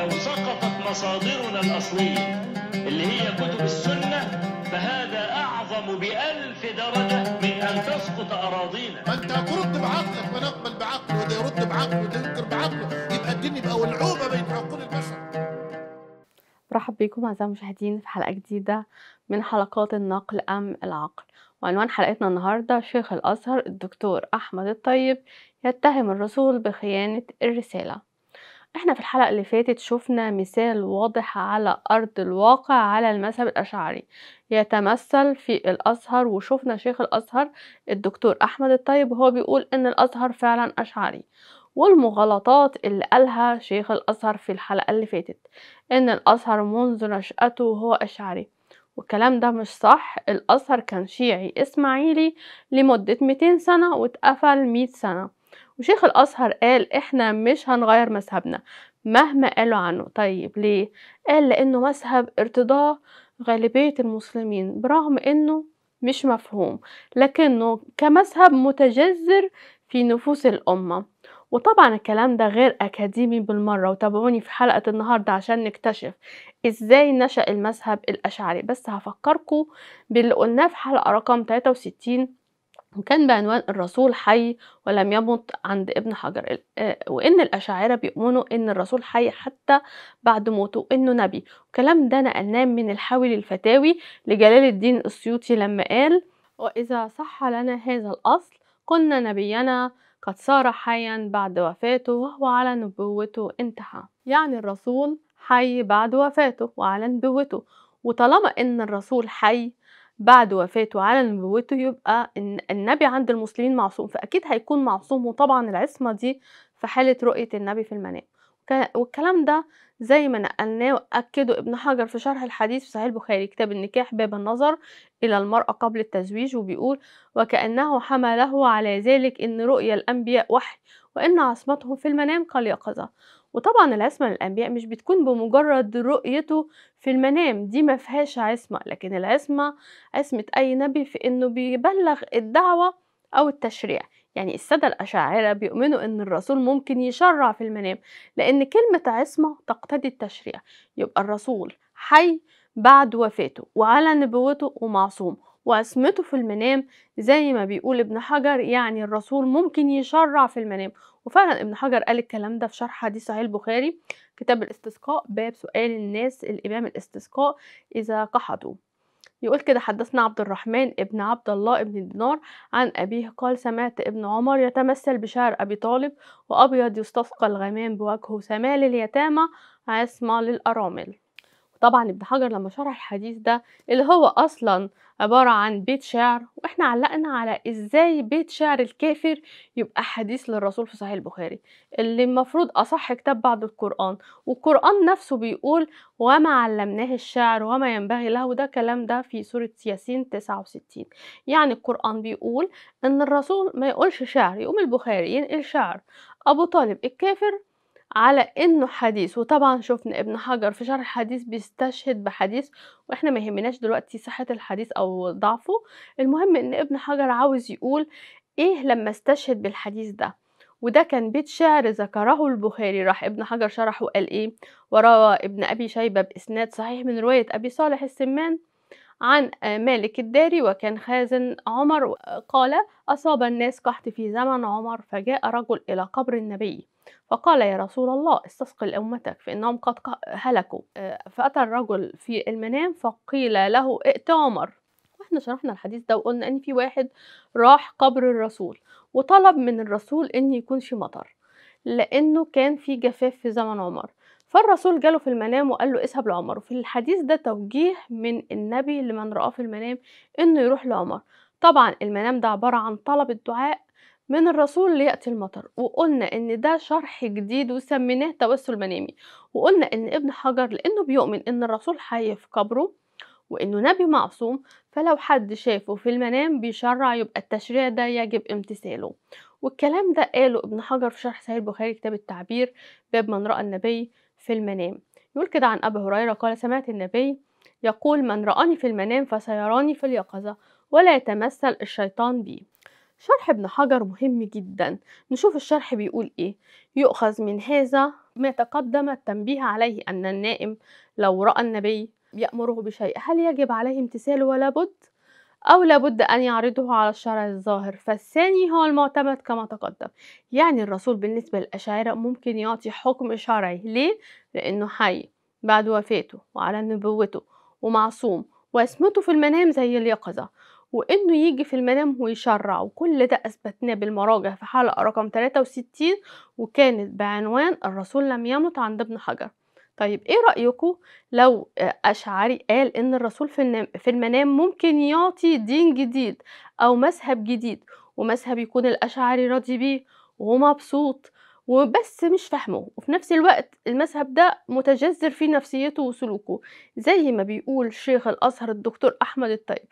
لو سقطت مصادرنا الأصلية اللي هي كتب السنة فهذا أعظم بألف درجة من أن تسقط أراضينا فأنت أنت ترد بعقلك ما نقبل بعقله وده يرد بعقله وده ينكر بعقله يبقى الدين يبقى ولعوبة بين عقول البشر مرحب بكم أعزائي المشاهدين في حلقة جديدة من حلقات النقل أم العقل وعنوان حلقتنا النهاردة شيخ الأزهر الدكتور أحمد الطيب يتهم الرسول بخيانة الرسالة إحنا في الحلقة اللي فاتت شوفنا مثال واضح على أرض الواقع على المذهب الأشعري يتمثل في الأزهر وشوفنا شيخ الأزهر الدكتور أحمد الطيب هو بيقول إن الأزهر فعلا أشعري والمغالطات اللي قالها شيخ الأزهر في الحلقة اللي فاتت إن الأزهر منذ نشأته هو أشعري والكلام ده مش صح الأزهر كان شيعي إسماعيلي لمدة 200 سنة واتقفل 100 سنة وشيخ الأزهر قال إحنا مش هنغير مذهبنا مهما قالوا عنه طيب ليه؟ قال لأنه مذهب ارتضاه غالبية المسلمين برغم إنه مش مفهوم لكنه كمذهب متجذر في نفوس الأمة وطبعا الكلام ده غير أكاديمي بالمرة وتابعوني في حلقة النهاردة عشان نكتشف إزاي نشأ المذهب الأشعري بس هفكركم باللي قلناه في حلقة رقم 63 وكان بعنوان الرسول حي ولم يمت عند ابن حجر آه، وان الاشاعره بيؤمنوا ان الرسول حي حتى بعد موته انه نبي الكلام ده نقلناه من الحاوي للفتاوي لجلال الدين السيوطي لما قال واذا صح لنا هذا الاصل كنا نبينا قد صار حيا بعد وفاته وهو على نبوته انتهى يعني الرسول حي بعد وفاته وعلى نبوته وطالما ان الرسول حي بعد وفاته على نبوته يبقى النبي عند المسلمين معصوم فأكيد هيكون معصوم وطبعا العصمة دي في حالة رؤية النبي في المنام والكلام ده زي ما نقلناه وأكده ابن حجر في شرح الحديث في صحيح البخاري كتاب النكاح باب النظر إلى المرأة قبل التزويج وبيقول وكأنه حمله على ذلك إن رؤيا الأنبياء وحي وإن عصمتهم في المنام كاليقظة وطبعا العصمة للأنبياء مش بتكون بمجرد رؤيته في المنام دي ما فيهاش عصمة لكن العصمة عصمة أي نبي في إنه بيبلغ الدعوة أو التشريع يعني السادة الأشاعرة بيؤمنوا إن الرسول ممكن يشرع في المنام لأن كلمة عصمة تقتضي التشريع يبقى الرسول حي بعد وفاته وعلى نبوته ومعصوم وعصمته في المنام زي ما بيقول ابن حجر يعني الرسول ممكن يشرع في المنام وفعلا ابن حجر قال الكلام ده في شرح حديث صحيح البخاري كتاب الاستسقاء باب سؤال الناس الإمام الاستسقاء إذا قحطوا يقول كده حدثنا عبد الرحمن ابن عبد الله ابن دينار عن أبيه قال سمعت ابن عمر يتمثل بشعر أبي طالب وأبيض يستسقى الغمام بوجهه سمال اليتامى عصمة للأرامل طبعا ابن حجر لما شرح الحديث ده اللي هو اصلا عبارة عن بيت شعر واحنا علقنا على ازاي بيت شعر الكافر يبقى حديث للرسول في صحيح البخاري اللي المفروض اصح كتاب بعد القرآن والقرآن نفسه بيقول وما علمناه الشعر وما ينبغي له ده كلام ده في سورة ياسين 69 يعني القرآن بيقول ان الرسول ما يقولش شعر يقوم البخاري ينقل شعر ابو طالب الكافر على انه حديث وطبعا شفنا ابن حجر في شرح الحديث بيستشهد بحديث واحنا ما يهمناش دلوقتي صحه الحديث او ضعفه المهم ان ابن حجر عاوز يقول ايه لما استشهد بالحديث ده وده كان بيت شعر ذكره البخاري راح ابن حجر شرحه قال ايه وروى ابن ابي شيبه باسناد صحيح من روايه ابي صالح السمان عن مالك الداري وكان خازن عمر قال أصاب الناس قحط في زمن عمر فجاء رجل إلى قبر النبي فقال يا رسول الله استسق أمتك فإنهم قد هلكوا آه، فأتى الرجل في المنام فقيل له ائت عمر واحنا شرحنا الحديث ده وقلنا ان في واحد راح قبر الرسول وطلب من الرسول ان يكون في مطر لانه كان في جفاف في زمن عمر فالرسول جاله في المنام وقال له اذهب لعمر وفي الحديث ده توجيه من النبي لمن رآه في المنام انه يروح لعمر طبعا المنام ده عبارة عن طلب الدعاء من الرسول ليأتي المطر وقلنا ان ده شرح جديد وسميناه توسل منامي وقلنا ان ابن حجر لانه بيؤمن ان الرسول حي في قبره وانه نبي معصوم فلو حد شافه في المنام بيشرع يبقى التشريع ده يجب امتثاله والكلام ده قاله ابن حجر في شرح صحيح البخاري كتاب التعبير باب من رأى النبي في المنام يقول كده عن أبي هريرة قال سمعت النبي يقول من رآني في المنام فسيراني في اليقظة ولا يتمثل الشيطان بي شرح ابن حجر مهم جدا نشوف الشرح بيقول ايه يؤخذ من هذا ما تقدم التنبيه عليه أن النائم لو رأى النبي يأمره بشيء هل يجب عليه امتثاله ولا بد أو لابد أن يعرضه على الشرع الظاهر فالثاني هو المعتمد كما تقدم يعني الرسول بالنسبة للأشاعرة ممكن يعطي حكم شرعي ليه؟ لأنه حي بعد وفاته وعلى نبوته ومعصوم واسمته في المنام زي اليقظة وانه يجي في المنام ويشرع وكل ده اثبتناه بالمراجع في حلقه رقم 63 وكانت بعنوان الرسول لم يمت عند ابن حجر طيب ايه رايكم لو اشعري قال ان الرسول في في المنام ممكن يعطي دين جديد او مذهب جديد ومذهب يكون الاشعري راضي بيه ومبسوط وبس مش فاهمه وفي نفس الوقت المذهب ده متجذر في نفسيته وسلوكه زي ما بيقول شيخ الازهر الدكتور احمد الطيب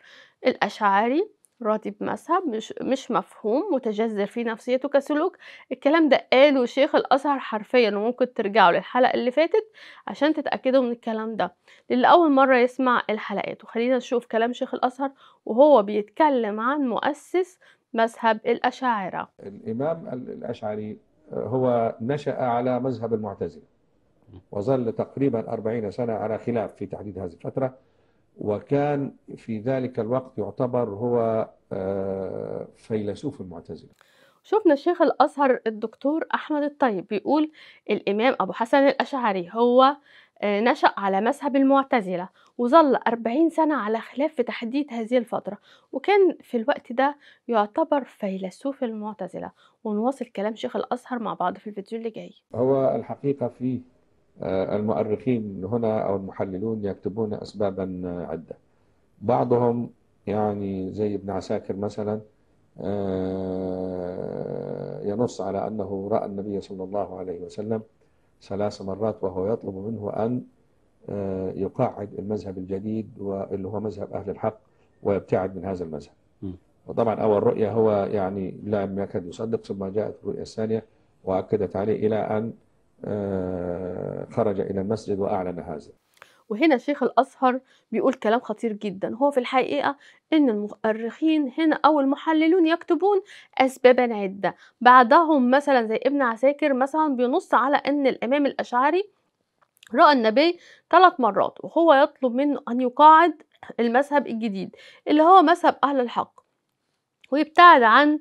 الأشعري راضي بمذهب مش, مش مفهوم متجذر في نفسيته كسلوك الكلام ده قاله شيخ الأزهر حرفيا وممكن ترجعوا للحلقة اللي فاتت عشان تتأكدوا من الكلام ده للي أول مرة يسمع الحلقات وخلينا نشوف كلام شيخ الأزهر وهو بيتكلم عن مؤسس مذهب الأشاعرة الإمام الأشعري آه، هو نشأ على مذهب المعتزلة وظل تقريبا أربعين سنة على خلاف في تحديد هذه الفترة وكان في ذلك الوقت يعتبر هو آه، فيلسوف المعتزله شفنا الشيخ الأزهر الدكتور أحمد الطيب بيقول الإمام أبو حسن الأشعري هو آه، نشأ على مذهب المعتزلة وظل 40 سنة على خلاف في تحديد هذه الفترة وكان في الوقت ده يعتبر فيلسوف المعتزلة ونواصل كلام شيخ الأزهر مع بعض في الفيديو اللي جاي هو الحقيقة فيه آه، المؤرخين هنا أو المحللون يكتبون أسبابا آه، عدة بعضهم يعني زي ابن عساكر مثلا آه، ينص على أنه رأى النبي صلى الله عليه وسلم ثلاث مرات وهو يطلب منه أن يقاعد المذهب الجديد واللي هو مذهب أهل الحق ويبتعد من هذا المذهب وطبعا أول رؤية هو يعني لم يكاد يصدق ثم جاءت الرؤية الثانية وأكدت عليه إلى أن آه، خرج إلى المسجد وأعلن هذا وهنا شيخ الأزهر بيقول كلام خطير جدا هو في الحقيقة إن المؤرخين هنا أو المحللون يكتبون أسبابا عدة بعضهم مثلا زي ابن عساكر مثلا بينص على أن الإمام الأشعري رأى النبي ثلاث مرات وهو يطلب منه أن يقاعد المذهب الجديد اللي هو مذهب أهل الحق ويبتعد عن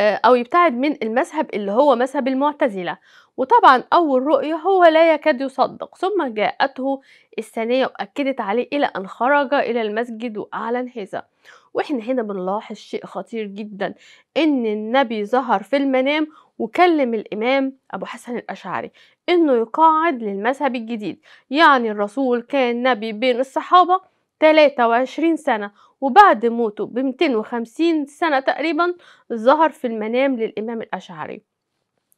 آه، أو يبتعد من المذهب اللي هو مذهب المعتزلة وطبعا أول رؤية هو لا يكاد يصدق ثم جاءته الثانية وأكدت عليه إلى أن خرج إلى المسجد وأعلن هذا وإحنا هنا بنلاحظ شيء خطير جدا إن النبي ظهر في المنام وكلم الإمام أبو حسن الأشعري إنه يقاعد للمذهب الجديد يعني الرسول كان نبي بين الصحابة 23 سنة وبعد موته ب 250 سنة تقريبا ظهر في المنام للإمام الأشعري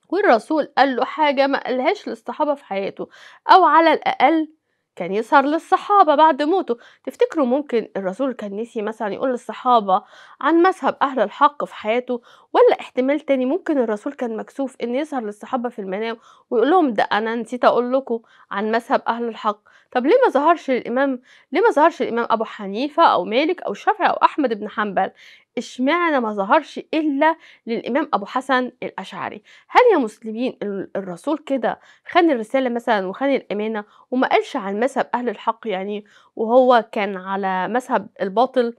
والرسول قال له حاجة ما قالهاش للصحابة في حياته أو على الأقل كان يظهر للصحابة بعد موته تفتكروا ممكن الرسول كان نسي مثلا يقول للصحابة عن مذهب أهل الحق في حياته ولا احتمال تاني ممكن الرسول كان مكسوف إن يظهر للصحابة في المنام ويقول لهم ده أنا نسيت أقول لكم عن مذهب أهل الحق طب ليه ما ظهرش الإمام ليه ما ظهرش الإمام أبو حنيفة أو مالك أو شافعي أو أحمد بن حنبل اشمعنى ما ظهرش الا للامام ابو حسن الاشعري هل يا مسلمين الرسول كده خان الرساله مثلا وخان الامانه وما قالش عن مذهب اهل الحق يعني وهو كان على مذهب الباطل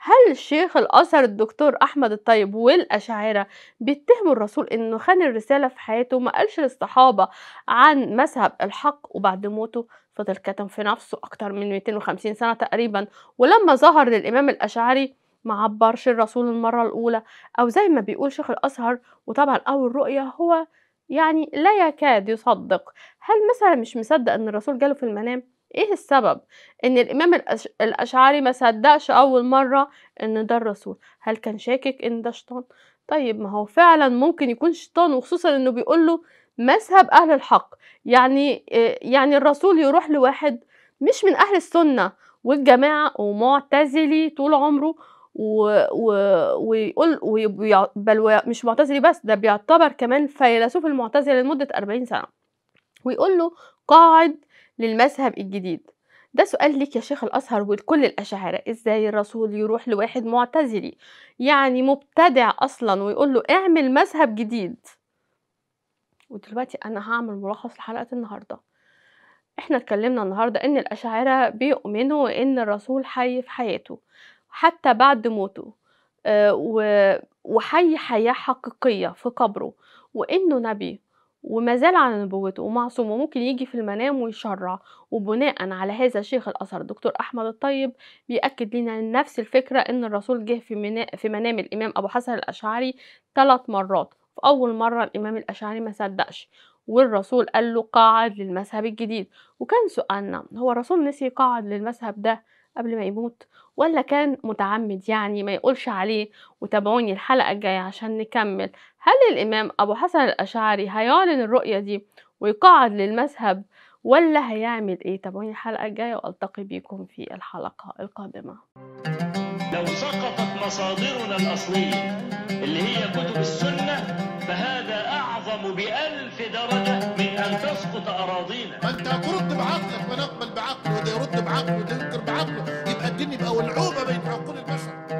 هل شيخ الأزهر الدكتور أحمد الطيب والأشاعرة بيتهموا الرسول إنه خان الرسالة في حياته وما قالش للصحابة عن مذهب الحق وبعد موته فضل كتم في نفسه أكتر من 250 سنة تقريبا ولما ظهر للإمام الأشعري ما عبرش الرسول المرة الأولى أو زي ما بيقول شيخ الأزهر وطبعا أول رؤية هو يعني لا يكاد يصدق هل مثلا مش مصدق أن الرسول جاله في المنام؟ ايه السبب ان الامام الاشعري ما صدقش اول مره ان ده الرسول هل كان شاكك ان ده شيطان طيب ما هو فعلا ممكن يكون شيطان وخصوصا انه بيقول له مذهب اهل الحق يعني آه، يعني الرسول يروح لواحد مش من اهل السنه والجماعه ومعتزلي طول عمره و... و... ويقول وي... بل مش معتزلي بس ده بيعتبر كمان فيلسوف المعتزلة لمدة 40 سنة ويقول له قاعد للمذهب الجديد ده سؤال ليك يا شيخ الأزهر ولكل الأشاعرة إزاي الرسول يروح لواحد معتزلي يعني مبتدع أصلا ويقول له اعمل مذهب جديد ودلوقتي أنا هعمل ملخص لحلقة النهاردة احنا اتكلمنا النهاردة ان الأشاعرة بيؤمنوا ان الرسول حي في حياته حتى بعد موته آه، وحي حياة حقيقية في قبره وإنه نبي وما زال على نبوته ومعصوم وممكن يجي في المنام ويشرع وبناء على هذا شيخ الأثر دكتور أحمد الطيب بيأكد لنا نفس الفكرة إن الرسول جه في, في منام الإمام أبو حسن الأشعري ثلاث مرات في أول مرة الإمام الأشعري ما صدقش والرسول قال له قاعد للمذهب الجديد وكان سؤالنا هو الرسول نسي قاعد للمذهب ده قبل ما يموت ولا كان متعمد يعني ما يقولش عليه وتابعوني الحلقة الجاية عشان نكمل هل الإمام أبو حسن الأشعري هيعلن الرؤية دي ويقعد للمذهب ولا هيعمل إيه تابعوني الحلقة الجاية وألتقي بيكم في الحلقة القادمة لو سقطت مصادرنا الأصلية اللي هي كتب السنة فهذا أعظم بألف درجة أن تسقط أراضينا ما أنت هترد بعقلك ونقبل بعقله وده يرد بعقله وده ينكر بعقله يبقى الدين يبقى ولعوبة بين عقول البشر